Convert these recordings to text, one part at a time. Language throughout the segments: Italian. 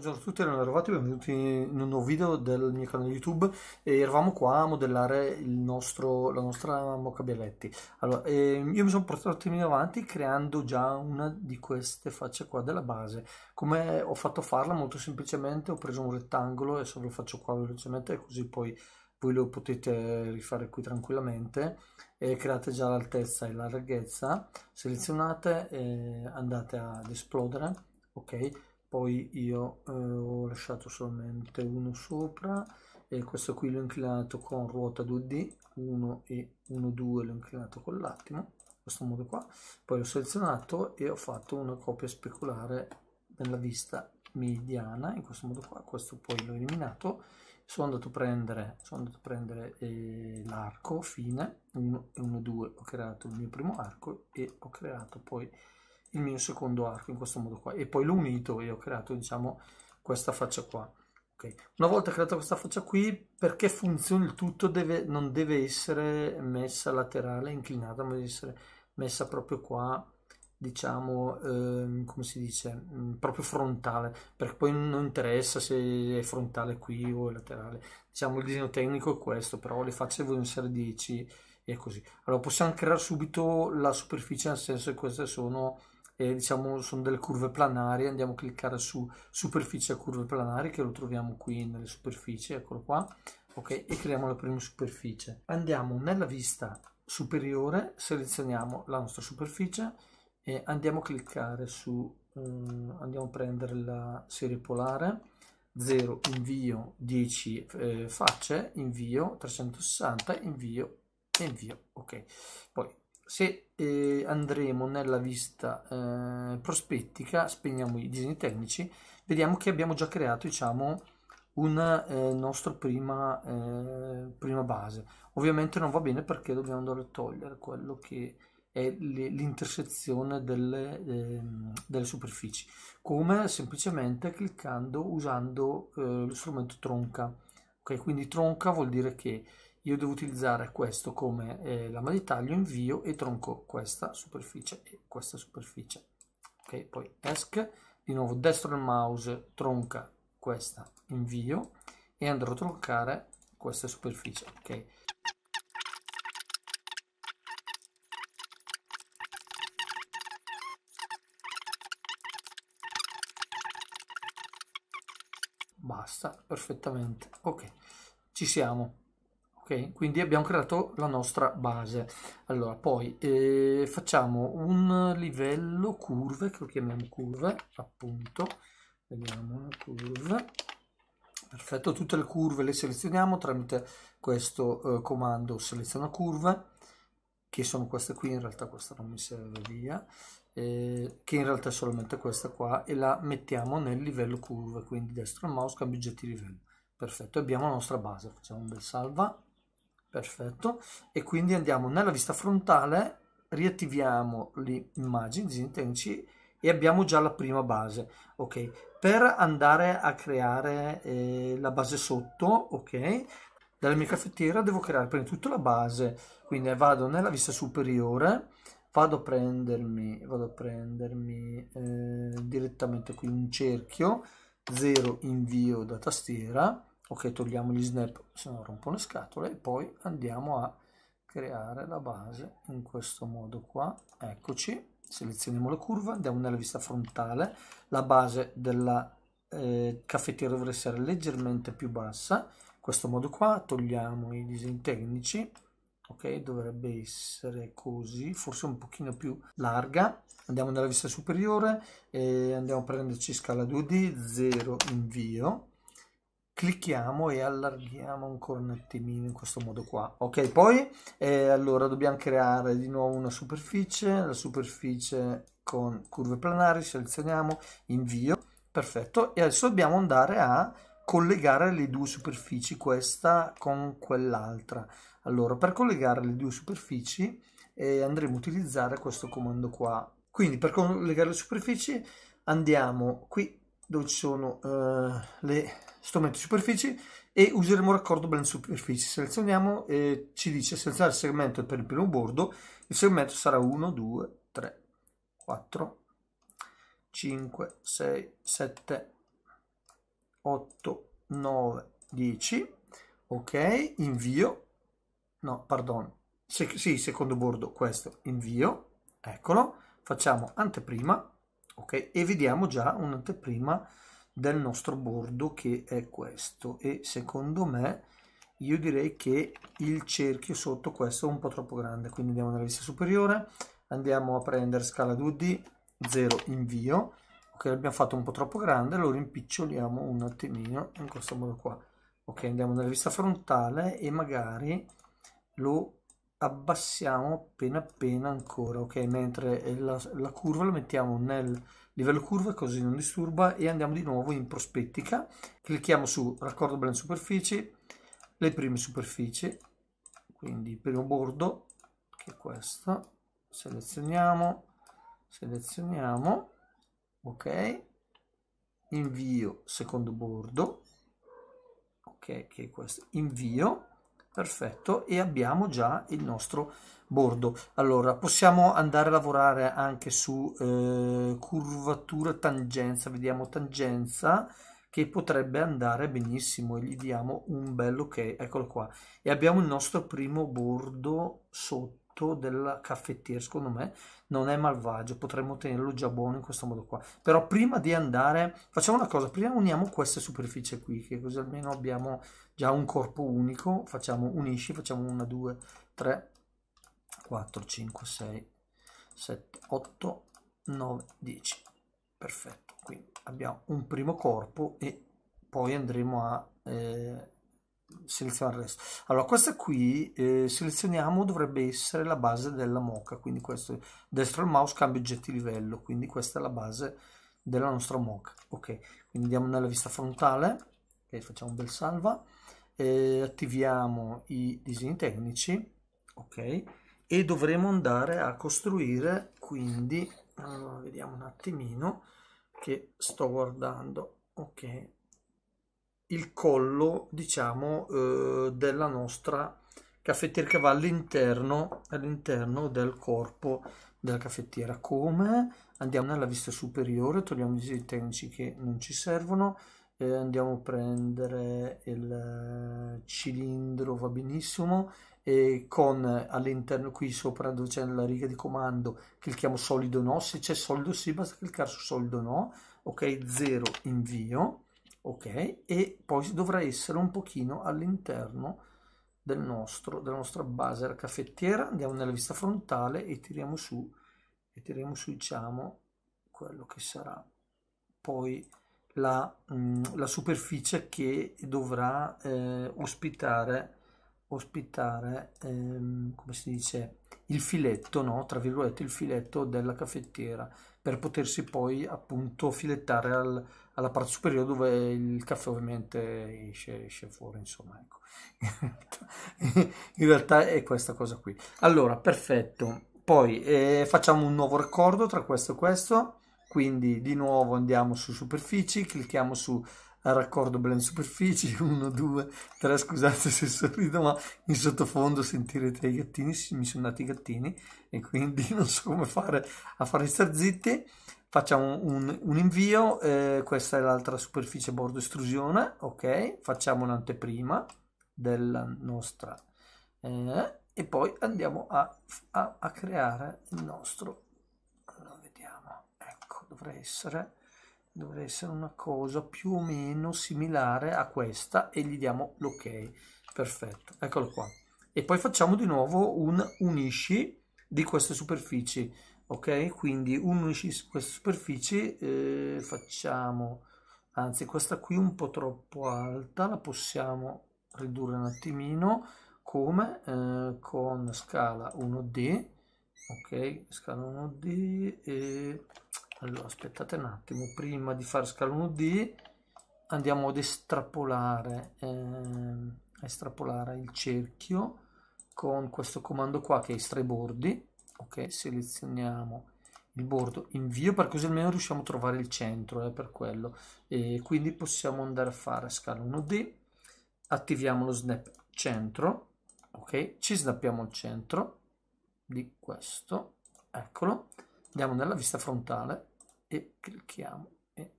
Buongiorno a tutti, erano arrivati, benvenuti in un nuovo video del mio canale YouTube e eravamo qua a modellare nostro, la nostra Mocca Bialetti. Allora, ehm, io mi sono portato un attimino avanti creando già una di queste facce qua della base. Come ho fatto a farla? Molto semplicemente ho preso un rettangolo, adesso ve lo faccio qua velocemente così poi voi lo potete rifare qui tranquillamente e create già l'altezza e la larghezza, selezionate e andate ad esplodere, ok? poi io eh, ho lasciato solamente uno sopra e questo qui l'ho inclinato con ruota 2D 1 e 1 2 l'ho inclinato con l'attimo in questo modo qua poi l'ho selezionato e ho fatto una copia speculare nella vista mediana in questo modo qua questo poi l'ho eliminato sono andato a prendere, prendere eh, l'arco fine 1 e 1 2 ho creato il mio primo arco e ho creato poi il mio secondo arco in questo modo qua e poi l'ho unito e ho creato diciamo questa faccia qua okay. una volta creata questa faccia qui perché funzioni il tutto deve, non deve essere messa laterale inclinata ma deve essere messa proprio qua diciamo eh, come si dice mm, proprio frontale perché poi non interessa se è frontale qui o è laterale diciamo il disegno tecnico è questo però le facce devono essere 10 e così allora possiamo creare subito la superficie nel senso che queste sono e diciamo sono delle curve planari, andiamo a cliccare su superficie a curve planari che lo troviamo qui nelle superfici, eccolo qua, ok, e creiamo la prima superficie. Andiamo nella vista superiore, selezioniamo la nostra superficie e andiamo a cliccare su, um, andiamo a prendere la serie polare, 0 invio 10 eh, facce invio 360 invio invio ok poi se eh, andremo nella vista eh, prospettica, spegniamo i disegni tecnici, vediamo che abbiamo già creato diciamo, un eh, nostro prima, eh, prima, base. Ovviamente non va bene perché dobbiamo andare a togliere quello che è l'intersezione delle, ehm, delle, superfici, come semplicemente cliccando usando eh, lo strumento tronca. Okay, quindi tronca vuol dire che io devo utilizzare questo come eh, lama di taglio, invio e tronco questa superficie e questa superficie. Ok, poi ESC, di nuovo destro del mouse, tronca questa, invio e andrò a troncare questa superficie. Ok. Basta, perfettamente. Ok, ci siamo ok? Quindi abbiamo creato la nostra base. Allora, poi eh, facciamo un livello curve, che lo chiamiamo curve, appunto. Vediamo, curve. Perfetto, tutte le curve le selezioniamo tramite questo eh, comando seleziona curve, che sono queste qui, in realtà questa non mi serve via, eh, che in realtà è solamente questa qua, e la mettiamo nel livello curve, quindi destra mouse, cambio oggetti di livello. Perfetto, abbiamo la nostra base, facciamo un bel salva perfetto e quindi andiamo nella vista frontale riattiviamo le immagini disegni e abbiamo già la prima base ok per andare a creare eh, la base sotto ok dalla mia caffettiera devo creare prima di tutto la base quindi vado nella vista superiore vado a prendermi vado a prendermi eh, direttamente qui un cerchio 0 invio da tastiera ok togliamo gli snap se no rompo le scatole e poi andiamo a creare la base in questo modo qua eccoci selezioniamo la curva andiamo nella vista frontale la base della eh, caffettiera dovrebbe essere leggermente più bassa in questo modo qua togliamo i disegni tecnici ok dovrebbe essere così forse un pochino più larga andiamo nella vista superiore e andiamo a prenderci scala 2d 0 invio clicchiamo e allarghiamo ancora un attimino in questo modo qua ok poi eh, allora dobbiamo creare di nuovo una superficie la superficie con curve planari selezioniamo invio perfetto e adesso dobbiamo andare a collegare le due superfici questa con quell'altra allora per collegare le due superfici eh, andremo a utilizzare questo comando qua quindi per collegare le superfici andiamo qui dove ci sono eh, le strumento superfici e useremo il raccordo blend superfici. Selezioniamo e ci dice selezionare il segmento per il primo bordo, il segmento sarà 1, 2, 3, 4, 5, 6, 7, 8, 9, 10, ok, invio, no, pardon, Se sì, secondo bordo, questo, invio, eccolo, facciamo anteprima, ok, e vediamo già un'anteprima del nostro bordo che è questo e secondo me io direi che il cerchio sotto questo è un po' troppo grande quindi andiamo nella vista superiore andiamo a prendere scala 2D 0 invio ok l'abbiamo fatto un po' troppo grande lo rimpiccioliamo un attimino in questo modo qua ok andiamo nella vista frontale e magari lo abbassiamo appena appena ancora ok mentre la, la curva la mettiamo nel livello curva così non disturba e andiamo di nuovo in prospettica clicchiamo su raccordo blend superfici le prime superfici quindi il primo bordo che è questo selezioniamo selezioniamo ok invio secondo bordo ok che è questo invio perfetto e abbiamo già il nostro bordo allora possiamo andare a lavorare anche su eh, curvatura tangenza vediamo tangenza che potrebbe andare benissimo e gli diamo un bello ok eccolo qua e abbiamo il nostro primo bordo sotto fatto del caffettiere, secondo me, non è malvagio, potremmo tenerlo già buono in questo modo qua. Però prima di andare, facciamo una cosa, prima uniamo queste superfici qui, che così almeno abbiamo già un corpo unico, facciamo unisci, facciamo 1, 2, 3, 4, 5, 6, 7, 8, 9, 10. Perfetto, quindi abbiamo un primo corpo e poi andremo a... Eh, seleziona il resto. Allora, questa qui eh, selezioniamo dovrebbe essere la base della moca, quindi questo destro il mouse cambia oggetti livello, quindi questa è la base della nostra moca. Ok, quindi andiamo nella vista frontale e facciamo un bel salva, eh, attiviamo i disegni tecnici, ok, e dovremo andare a costruire quindi, allora, vediamo un attimino che sto guardando, ok, il collo, diciamo, eh, della nostra caffettiera che va all'interno, all'interno del corpo della caffettiera. Come? Andiamo nella vista superiore, togliamo i disegni tecnici che non ci servono, eh, andiamo a prendere il eh, cilindro, va benissimo, e con all'interno qui sopra dove c'è la riga di comando clicchiamo solido no, se c'è solido sì, basta cliccare su solido no, ok, 0 invio ok? E poi dovrà essere un pochino all'interno del nostro, della nostra base caffettiera. Andiamo nella vista frontale e tiriamo su, e tiriamo su diciamo, quello che sarà poi la, mh, mm, la superficie che dovrà eh, ospitare, ospitare ehm, come si dice, il filetto, no? tra virgolette, il filetto della caffettiera per potersi poi appunto filettare al, alla parte superiore dove il caffè ovviamente esce, esce fuori, insomma, ecco. In realtà è questa cosa qui. Allora, perfetto. Poi eh, facciamo un nuovo raccordo tra questo e questo. Quindi di nuovo andiamo su superfici, clicchiamo su raccordo blend superfici 1, 2, 3 scusate se sorrido ma in sottofondo sentirete i gattini mi sono nati i gattini e quindi non so come fare a farli star zitti facciamo un, un invio, eh, questa è l'altra superficie bordo estrusione, ok, facciamo un'anteprima della nostra eh, e poi andiamo a, a, a, creare il nostro, allora vediamo, ecco, dovrei essere, dovrei essere una cosa più o meno similare a questa e gli diamo l'ok, perfetto, eccolo qua. E poi facciamo di nuovo un unisci di queste superfici ok quindi unisci questa superficie eh, facciamo anzi questa qui un po' troppo alta la possiamo ridurre un attimino come eh, con scala 1D ok scala 1D e allora aspettate un attimo prima di fare scala 1D andiamo ad estrapolare eh, estrapolare il cerchio con questo comando qua che è i tre bordi ok selezioniamo il bordo invio per così almeno riusciamo a trovare il centro è eh, per quello e quindi possiamo andare a fare scala 1d attiviamo lo snap centro ok ci snappiamo il centro di questo eccolo andiamo nella vista frontale e clicchiamo e...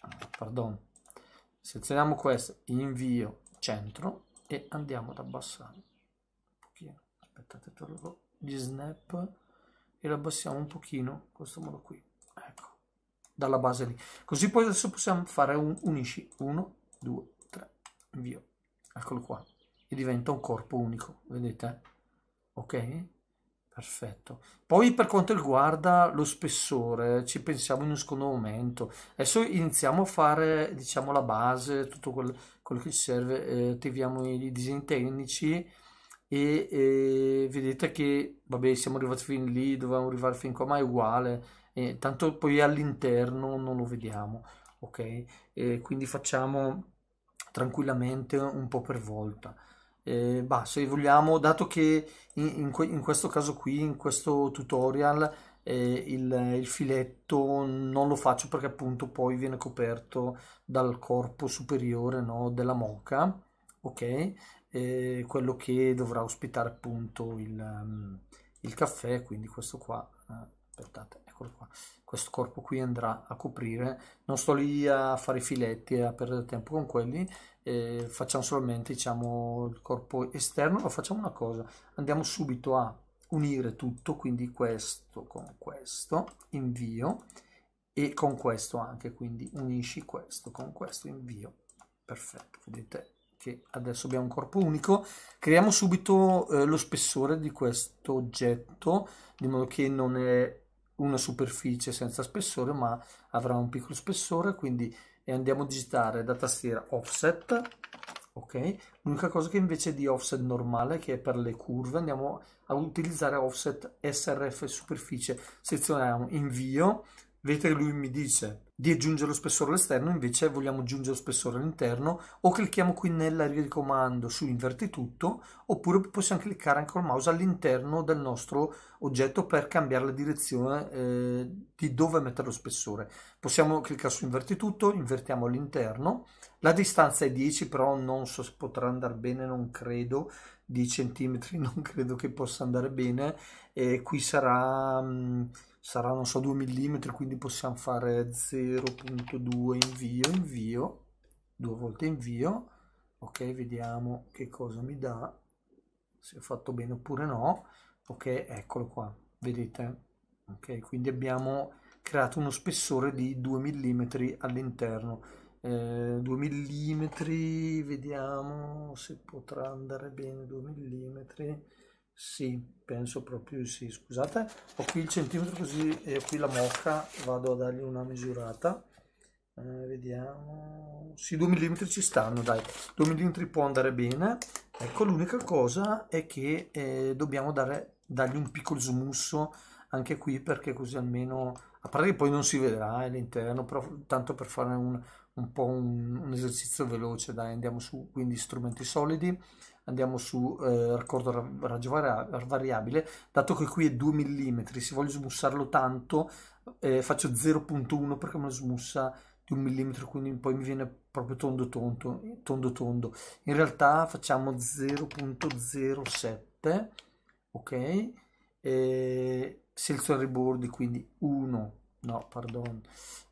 Ah, pardon selezioniamo questo invio centro e andiamo ad abbassare aspettate tolgo gli snap e lo abbassiamo un pochino in questo modo qui ecco dalla base lì così poi adesso possiamo fare un unisci 1 2 3 via eccolo qua e diventa un corpo unico vedete ok perfetto poi per quanto riguarda lo spessore ci pensiamo in un secondo momento adesso iniziamo a fare diciamo la base tutto quel, quello che ci serve eh, attiviamo i disegni tecnici e, e vedete che vabbè siamo arrivati fin lì dovevamo arrivare fin qua ma è uguale eh, tanto poi all'interno non lo vediamo ok eh, quindi facciamo tranquillamente un po' per volta eh, bah, se vogliamo dato che in, in, in, questo caso qui in questo tutorial eh, il, il filetto non lo faccio perché appunto poi viene coperto dal corpo superiore no, della moca ok quello che dovrà ospitare appunto il, um, il caffè, quindi questo qua, eh, aspettate, eccolo qua, questo corpo qui andrà a coprire, non sto lì a fare i filetti e eh, a perdere tempo con quelli, eh, facciamo solamente diciamo il corpo esterno, ma facciamo una cosa, andiamo subito a unire tutto, quindi questo con questo, invio, e con questo anche, quindi unisci questo con questo, invio, perfetto, vedete che adesso abbiamo un corpo unico, creiamo subito eh, lo spessore di questo oggetto, di modo che non è una superficie senza spessore, ma avrà un piccolo spessore, quindi andiamo a digitare da tastiera offset, ok? L'unica cosa che invece di offset normale, che è per le curve, andiamo a utilizzare offset SRF superficie, selezioniamo invio, vedete che lui mi dice di aggiungere lo spessore all'esterno, invece vogliamo aggiungere lo spessore all'interno o clicchiamo qui nella riga di comando su inverti tutto oppure possiamo cliccare anche col mouse all'interno del nostro oggetto per cambiare la direzione eh, di dove mettere lo spessore. Possiamo cliccare su inverti tutto, invertiamo all'interno, la distanza è 10 però non so se potrà andare bene, non credo, 10 cm non credo che possa andare bene e qui sarà... Mh, mm, sarà non so 2 mm quindi possiamo fare 0.2 invio invio due volte invio ok vediamo che cosa mi dà se ho fatto bene oppure no ok eccolo qua vedete ok quindi abbiamo creato uno spessore di 2 mm all'interno eh, 2 mm vediamo se potrà andare bene 2 mm sì, penso proprio sì. Scusate, ho qui il centimetro così e eh, qui la mocca, vado a dargli una misurata. Eh, vediamo. Sì, 2 mm ci stanno, dai. 2 mm può andare bene. Ecco, l'unica cosa è che eh, dobbiamo dare, dargli un piccolo smusso anche qui perché così almeno, a parte che poi non si vedrà eh, all'interno, però tanto per fare un, un po' un, un esercizio veloce, dai, andiamo su, quindi strumenti solidi andiamo su eh, raccordo raggio variabile, dato che qui è 2 mm, se voglio smussarlo tanto eh, faccio 0.1 perché me lo smussa di un mm, quindi poi mi viene proprio tondo tondo, tondo, tondo. In realtà facciamo 0.07, ok? E seleziono i bordi, quindi 1, no, pardon,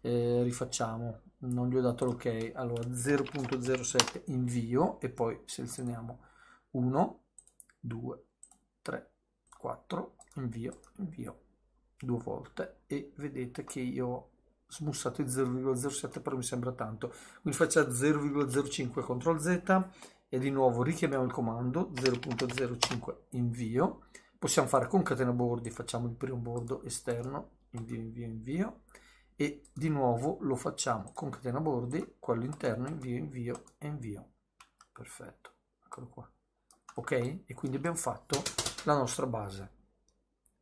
eh, rifacciamo, non gli ho dato l'ok, allora 0.07 invio e poi selezioniamo 1, 2, 3, 4, invio, invio due volte e vedete che io ho smussato il 0,07 però mi sembra tanto quindi faccio 0,05 CTRL Z e di nuovo richiamiamo il comando 0.05 invio possiamo fare concatena bordi facciamo il primo bordo esterno invio invio invio e di nuovo lo facciamo concatena bordi quello interno invio invio invio perfetto eccolo qua ok? E quindi abbiamo fatto la nostra base.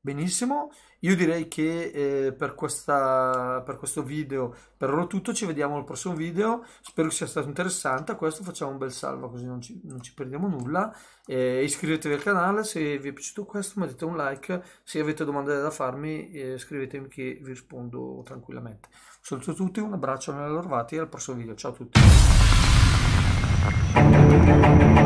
Benissimo, io direi che eh, per, questa, per questo video per ora tutto, ci vediamo al prossimo video, spero che sia stato interessante, a questo facciamo un bel salvo così non ci, non ci perdiamo nulla, eh, iscrivetevi al canale se vi è piaciuto questo mettete un like, se avete domande da farmi eh, scrivetemi che vi rispondo tranquillamente. Un saluto a tutti, un abbraccio a Orvati e al prossimo video, ciao a tutti.